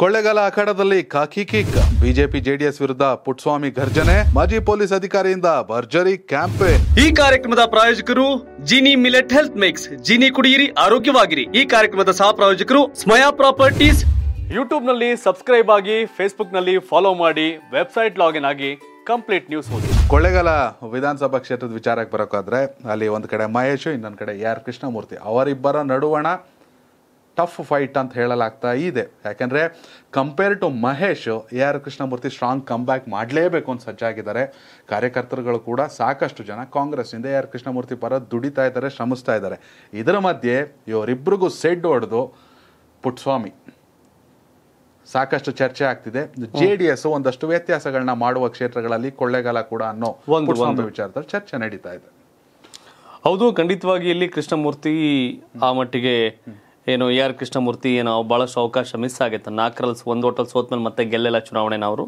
ಕೊಳ್ಳೆಗಾಲ ಅಖಾಡದಲ್ಲಿ ಕಾಕಿ kick BJP JDS ವಿರುದ್ಧ ಪುಟ್ಸ್ವಾಮಿ ಘರ್ಜನೆ ಮಾಜಿ ಪೊಲೀಸ್ ಅಧಿಕಾರಿಯಿಂದ ಭರ್ಜರಿ ಕ್ಯಾಂಪೇನ್ ಈ ಕಾರ್ಯಕ್ರಮದ ಪ್ರಾಯೋಜಕರು Jini millet health makes Jini ಕುಡಿಯಿರಿ ಆರೋಗ್ಯವಾಗಿರಿ ಈ ಕಾರ್ಯಕ್ರಮದ ಸಹ ಪ್ರಾಯೋಜಕರು ಸ್ಮಯಾ ಪ್ರಾಪರ್ಟೀಸ್ ಯೂಟ್ಯೂಬ್ ನಲ್ಲಿ ಸಬ್ಸ್ಕ್ರೈಬ್ ಆಗಿ ಫೇಸ್ಬುಕ್ ನಲ್ಲಿ ಫಾಲೋ ಮಾಡಿ ವೆಬ್ಸೈಟ್ ಲಾಗಿನ್ ಆಗಿ ಕಂಪ್ಲೀಟ್ ನ್ಯೂಸ್ ಓದಿ ಕೊಳ್ಳೆಗಾಲ ವಿಧಾನಸಭಾ ಕ್ಷೇತ್ರದ ವಿಚಾರಕ್ಕೆ ಬರೋಕ್ಕಾದ್ರೆ ಅಲ್ಲಿ ಒಂದ್ ಕಡೆ ಮಹೇಶ್ ಇನ್ನೊಂದ್ ಕಡೆ ಯಾರ್ ಕೃಷ್ಣಮೂರ್ತಿ ಅವರಿಬ್ಬರ ನಡುವಣ ಟಫ್ ಫೈಟ್ ಅಂತ ಹೇಳಲಾಗ್ತಾ ಇದೆ ಯಾಕೆಂದರೆ compare to Mahesh A R Krishnamurthy strong come back ಮಾಡಲೇಬೇಕು ಅಂತ ಸಜ್ಜಾಗಿದ್ದಾರೆ ಕಾರ್ಯಕರ್ತರುಗಳು ಕೂಡ ಸಾಕಷ್ಟು ಜನ ಕಾಂಗ್ರೆಸ್ನಿಂದ ಎ ಆರ್ ಕೃಷ್ಣಮೂರ್ತಿ ಪರ ದುಡಿತಾ ಇದ್ದಾರೆ ಶ್ರಮಿಸ್ತಾ ಇದ್ದಾರೆ ಇದರ ಮಧ್ಯೆ ಇವರಿಬ್ಬರಿಗೂ ಸೆಡ್ ಹೊಡೆದು ಪುಟ್ಸ್ವಾಮಿ ಸಾಕಷ್ಟು ಚರ್ಚೆ ಆಗ್ತಿದೆ ಜೆ ಡಿ ಎಸ್ ಒಂದಷ್ಟು ವ್ಯತ್ಯಾಸಗಳನ್ನ ಮಾಡುವ ಕ್ಷೇತ್ರಗಳಲ್ಲಿ ಕೊಳ್ಳೆಗಾಲ ಕೂಡ ಅನ್ನೋ ಒಂದು ವಿಚಾರದಲ್ಲಿ ಚರ್ಚೆ ನಡೀತಾ ಇದೆ ಹೌದು ಖಂಡಿತವಾಗಿ ಇಲ್ಲಿ ಕೃಷ್ಣಮೂರ್ತಿ ಆ ಮಟ್ಟಿಗೆ ಏನು ಎ ಆರ್ ಕೃಷ್ಣಮೂರ್ತಿ ಏನೋ ಭಾಳಷ್ಟು ಅವಕಾಶ ಮಿಸ್ ಆಗುತ್ತೆ ನಾಲ್ಕರಲ್ಲಿ ಒಂದು ಹೋಟೆಲ್ ಮೇಲೆ ಮತ್ತೆ ಗೆಲ್ಲೆಲ್ಲ ಚುನಾವಣೆ ಅವರು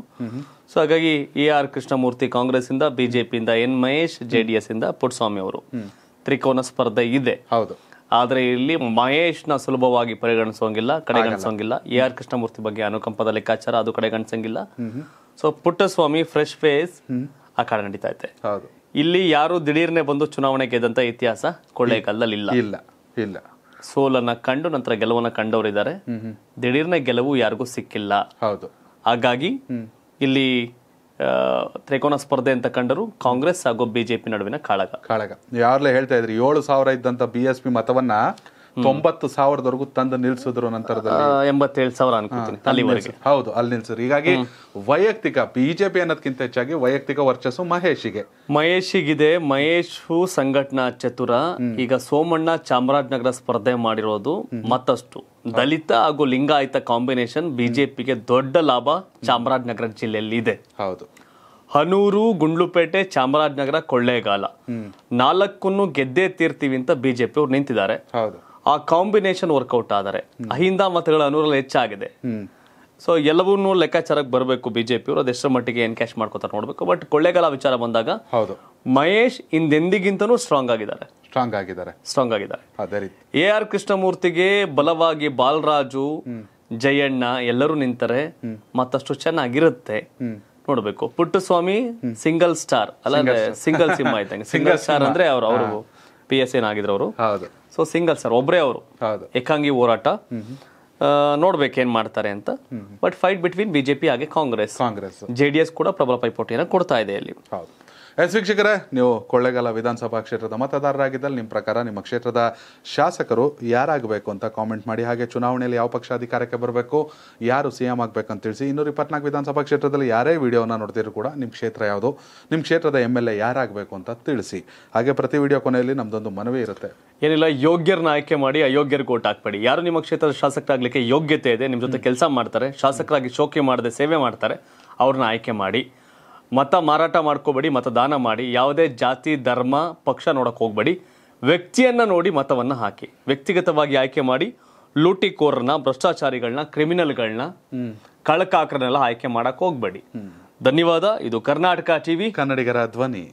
ಸೊ ಹಾಗಾಗಿ ಎ ಆರ್ ಕೃಷ್ಣಮೂರ್ತಿ ಕಾಂಗ್ರೆಸ್ ಇಂದ ಜೆ ಪಿಯಿಂದ N Mahesh J D S ಇಂದ ಪುಟ್ಟಸ್ವಾಮಿ ಅವರು ತ್ರಿಕೋನ ಸ್ಪರ್ಧೆ ಇದೆ ಹೌದು ಆದರೆ ಇಲ್ಲಿ ನ ಸುಲಭವಾಗಿ ಪರಿಗಣಿಸೋಂಗಿಲ್ಲ ಕಡೆಗಣಿಸೋಂಗಿಲ್ಲ ಎ ಆರ್ ಕೃಷ್ಣಮೂರ್ತಿ ಬಗ್ಗೆ ಅನುಕಂಪದ ಲೆಕ್ಕಾಚಾರ ಅದು ಕಡೆಗಣಿಸೋಂಗಿಲ್ಲ ಸೊ ಪುಟ್ಟಸ್ವಾಮಿ ಫ್ರೆಶ್ ಫೇಸ್ ಕಡೆ ನಡೀತಾ ಇದೆ ಇಲ್ಲಿ ಯಾರು ದಿಢೀರ್ನೆ ಬಂದು ಚುನಾವಣೆ ಗೆದ್ದಂತ ಇತಿಹಾಸ ಕೊಳ್ಳೇಗಾಲದಲ್ಲಿ ಇಲ್ಲ ಇಲ್ಲ ಇಲ್ಲ ಸೋಲನ್ನ ಕಂಡು ನಂತರ ಗೆಲುವನ್ನ ಕಂಡವರಿದ್ದಾರೆ ದಿಢೀರ್ನ ಗೆಲುವು ಯಾರಿಗೂ ಸಿಕ್ಕಿಲ್ಲ ಹೌದು ಹಾಗಾಗಿ ಇಲ್ಲಿ ತ್ರಿಕೋನ ಸ್ಪರ್ಧೆ ಅಂತ ಕಂಡರು ಕಾಂಗ್ರೆಸ್ ಹಾಗೂ ಬಿಜೆಪಿ ನಡುವಿನ ಕಾಳಗ ಕಾಳಗ ಯಾರ್ಲೇ ಹೇಳ್ತಾ ಇದ್ರಿ ಏಳು ಸಾವಿರ ಇದ್ದಂತ ಬಿಎಸ್ಪಿ ಮತವನ್ನ ತೊಂಬತ್ತು ಸಾವಿರದವರೆಗೂ ತಂದು ನಿಲ್ಸಿದ್ರು ನಂತರದಲ್ಲಿ ಎಂಬತ್ತೇಳು ಸಾವಿರ ಅಲ್ಲಿವರೆಗೆ ಹೌದು ಅಲ್ಲಿ ನಿಲ್ಸಿದ್ರು ಹೀಗಾಗಿ ವೈಯಕ್ತಿಕ ಬಿಜೆಪಿ ಅನ್ನೋದಕ್ಕಿಂತ ಹೆಚ್ಚಾಗಿ ವೈಯಕ್ತಿಕ ವರ್ಚಸ್ಸು ಮಹೇಶಿಗೆ ಮಹೇಶಿಗಿದೆ ಮಹೇಶ್ ಸಂಘಟನಾ ಚತುರ ಈಗ ಸೋಮಣ್ಣ ಚಾಮರಾಜನಗರ ಸ್ಪರ್ಧೆ ಮಾಡಿರೋದು ಮತ್ತಷ್ಟು ದಲಿತ ಹಾಗೂ ಲಿಂಗಾಯತ ಕಾಂಬಿನೇಷನ್ ಬಿಜೆಪಿಗೆ ದೊಡ್ಡ ಲಾಭ ಚಾಮರಾಜನಗರ ಜಿಲ್ಲೆಯಲ್ಲಿ ಇದೆ ಹೌದು ಹನೂರು ಗುಂಡ್ಲುಪೇಟೆ ಚಾಮರಾಜನಗರ ಕೊಳ್ಳೇಗಾಲ ನಾಲ್ಕನ್ನು ಗೆದ್ದೇ ತೀರ್ತೀವಿ ಅಂತ ಬಿಜೆಪಿ ಅವ್ರು ನಿಂತಿದ್ದಾರೆ ಹೌದು ಆ ಕಾಂಬಿನೇಷನ್ ವರ್ಕೌಟ್ ಆದರೆ ಅಹಿಂದ ಮತಗಳ ಅನುರಲ್ಲಿ ಹೆಚ್ಚಾಗಿದೆ ಸೊ ಎಲ್ಲವನ್ನೂ ಲೆಕ್ಕಾಚಾರಕ್ಕೆ ಬರಬೇಕು ಬಿಜೆಪಿ ಅವರು ಅದೆಷ್ಟರ ಮಟ್ಟಿಗೆ ಏನ್ ಕ್ಯಾಶ್ ಮಾಡ್ಕೋತಾರೆ ನೋಡಬೇಕು ಬಟ್ ಕೊಳ್ಳೆಗಾಲ ವಿಚಾರ ಬಂದಾಗ ಹೌದು ಮಹೇಶ್ ಹಿಂದೆಂದಿಗಿಂತನೂ ಸ್ಟ್ರಾಂಗ್ ಆಗಿದ್ದಾರೆ ಸ್ಟ್ರಾಂಗ್ ಆಗಿದ್ದಾರೆ ಸ್ಟ್ರಾಂಗ್ ಆಗಿದ್ದಾರೆ ಅದೇ ರೀತಿ ಎ ಆರ್ ಕೃಷ್ಣಮೂರ್ತಿಗೆ ಬಲವಾಗಿ ಬಾಲರಾಜು ಜಯಣ್ಣ ಎಲ್ಲರೂ ನಿಂತಾರೆ ಮತ್ತಷ್ಟು ಚೆನ್ನಾಗಿರುತ್ತೆ ನೋಡ್ಬೇಕು ಪುಟ್ಟಸ್ವಾಮಿ ಸಿಂಗಲ್ ಸ್ಟಾರ್ ಅಲ್ಲ ಸಿಂಗಲ್ ಸಿಂಹ ಇದ್ದಂಗೆ ಸಿಂಗಲ್ ಸ್ಟಾರ್ ಅಂದ್ರೆ ಅವರು ಅವರು ಪಿ ಎಸ್ ಎನ್ ಆಗಿದ್ರು ಅವರು ಹೌದು ಸೊ ಸಿಂಗಲ್ ಸರ್ ಒಬ್ಬರೇ ಅವರು ಏಕಾಂಗಿ ಹೋರಾಟ ನೋಡ್ಬೇಕು ಏನ್ ಮಾಡ್ತಾರೆ ಅಂತ ಬಟ್ ಫೈಟ್ ಬಿಟ್ವೀನ್ ಬಿಜೆಪಿ ಹಾಗೆ ಕಾಂಗ್ರೆಸ್ ಕಾಂಗ್ರೆಸ್ ಜೆಡಿಎಸ್ ಕೂಡ ಪ್ರಬಲ ಪೈಪೋಟಿಯನ್ನು ಕೊಡ್ತಾ ಇದೆ ಅಲ್ಲಿ ಹೌದು ಎಸ್ ವೀಕ್ಷಕರೇ ನೀವು ಕೊಳ್ಳೇಗಾಲ ವಿಧಾನಸಭಾ ಕ್ಷೇತ್ರದ ಮತದಾರರಾಗಿದ್ದಲ್ಲಿ ನಿಮ್ಮ ಪ್ರಕಾರ ನಿಮ್ಮ ಕ್ಷೇತ್ರದ ಶಾಸಕರು ಯಾರಾಗಬೇಕು ಅಂತ ಕಾಮೆಂಟ್ ಮಾಡಿ ಹಾಗೆ ಚುನಾವಣೆಯಲ್ಲಿ ಯಾವ ಪಕ್ಷ ಅಧಿಕಾರಕ್ಕೆ ಬರಬೇಕು ಯಾರು ಸಿ ಎಂ ಆಗಬೇಕು ಅಂತ ತಿಳಿಸಿ ಇನ್ನೂರ ಇಪ್ಪತ್ನಾಲ್ಕು ವಿಧಾನಸಭಾ ಕ್ಷೇತ್ರದಲ್ಲಿ ಯಾರೇ ವಿಡಿಯೋನ ನೋಡ್ತಿದ್ರು ಕೂಡ ನಿಮ್ಮ ಕ್ಷೇತ್ರ ಯಾವುದು ನಿಮ್ಮ ಕ್ಷೇತ್ರದ ಎಮ್ ಎಲ್ ಎ ಯಾರಾಗಬೇಕು ಅಂತ ತಿಳಿಸಿ ಹಾಗೆ ಪ್ರತಿ ವಿಡಿಯೋ ಕೊನೆಯಲ್ಲಿ ನಮ್ಮದೊಂದು ಮನವಿ ಇರುತ್ತೆ ಏನಿಲ್ಲ ಯೋಗ್ಯರನ್ನ ಆಯ್ಕೆ ಮಾಡಿ ಅಯೋಗ್ಯರಿಗೆ ಓಟ್ ಹಾಕ್ಬೇಡಿ ಯಾರು ನಿಮ್ಮ ಕ್ಷೇತ್ರದ ಶಾಸಕರಾಗಲಿಕ್ಕೆ ಯೋಗ್ಯತೆ ಇದೆ ನಿಮ್ಮ ಜೊತೆ ಕೆಲಸ ಮಾಡ್ತಾರೆ ಶಾಸಕರಾಗಿ ಶೋಕಿ ಮಾಡದೆ ಸೇವೆ ಮಾಡ್ತಾರೆ ಅವ್ರನ್ನ ಆಯ್ಕೆ ಮಾಡಿ ಮತ ಮಾರಾಟ ಮಾಡ್ಕೋಬೇಡಿ ಮತದಾನ ಮಾಡಿ ಯಾವುದೇ ಜಾತಿ ಧರ್ಮ ಪಕ್ಷ ನೋಡಕ್ಕೆ ಹೋಗಬೇಡಿ ವ್ಯಕ್ತಿಯನ್ನು ನೋಡಿ ಮತವನ್ನು ಹಾಕಿ ವ್ಯಕ್ತಿಗತವಾಗಿ ಆಯ್ಕೆ ಮಾಡಿ ಲೂಟಿಕೋರ್ನ ಭ್ರಷ್ಟಾಚಾರಿಗಳನ್ನ ಕ್ರಿಮಿನಲ್ಗಳನ್ನ ಕಳಕಾಕರನ್ನೆಲ್ಲ ಆಯ್ಕೆ ಮಾಡಕ್ಕೆ ಹೋಗಬೇಡಿ ಧನ್ಯವಾದ ಇದು ಕರ್ನಾಟಕ ಟಿವಿ ಕನ್ನಡಿಗರ ಧ್ವನಿ